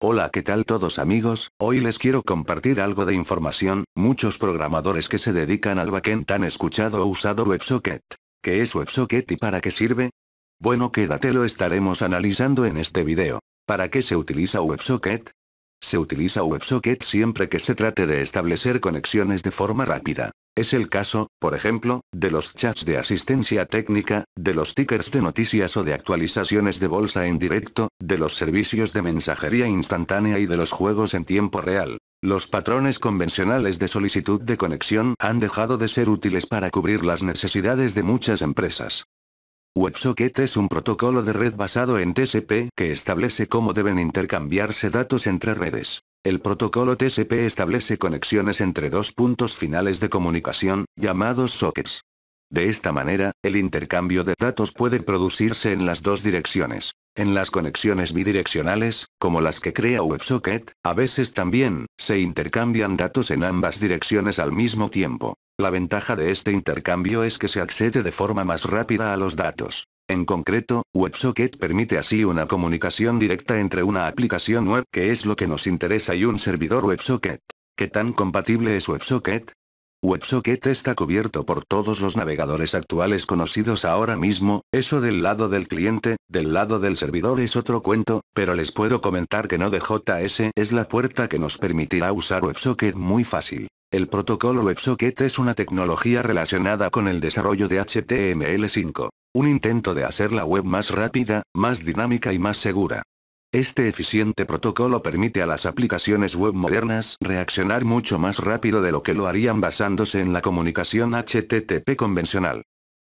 Hola, ¿qué tal todos amigos? Hoy les quiero compartir algo de información, muchos programadores que se dedican al backend han escuchado o usado WebSocket. ¿Qué es WebSocket y para qué sirve? Bueno quédate lo estaremos analizando en este video. ¿Para qué se utiliza WebSocket? Se utiliza WebSocket siempre que se trate de establecer conexiones de forma rápida. Es el caso, por ejemplo, de los chats de asistencia técnica, de los tickers de noticias o de actualizaciones de bolsa en directo, de los servicios de mensajería instantánea y de los juegos en tiempo real. Los patrones convencionales de solicitud de conexión han dejado de ser útiles para cubrir las necesidades de muchas empresas. WebSocket es un protocolo de red basado en TCP que establece cómo deben intercambiarse datos entre redes. El protocolo TCP establece conexiones entre dos puntos finales de comunicación, llamados sockets. De esta manera, el intercambio de datos puede producirse en las dos direcciones. En las conexiones bidireccionales, como las que crea WebSocket, a veces también, se intercambian datos en ambas direcciones al mismo tiempo. La ventaja de este intercambio es que se accede de forma más rápida a los datos. En concreto, WebSocket permite así una comunicación directa entre una aplicación web que es lo que nos interesa y un servidor WebSocket. ¿Qué tan compatible es WebSocket? WebSocket está cubierto por todos los navegadores actuales conocidos ahora mismo, eso del lado del cliente, del lado del servidor es otro cuento, pero les puedo comentar que Node.js es la puerta que nos permitirá usar WebSocket muy fácil. El protocolo WebSocket es una tecnología relacionada con el desarrollo de HTML5. Un intento de hacer la web más rápida, más dinámica y más segura. Este eficiente protocolo permite a las aplicaciones web modernas reaccionar mucho más rápido de lo que lo harían basándose en la comunicación HTTP convencional.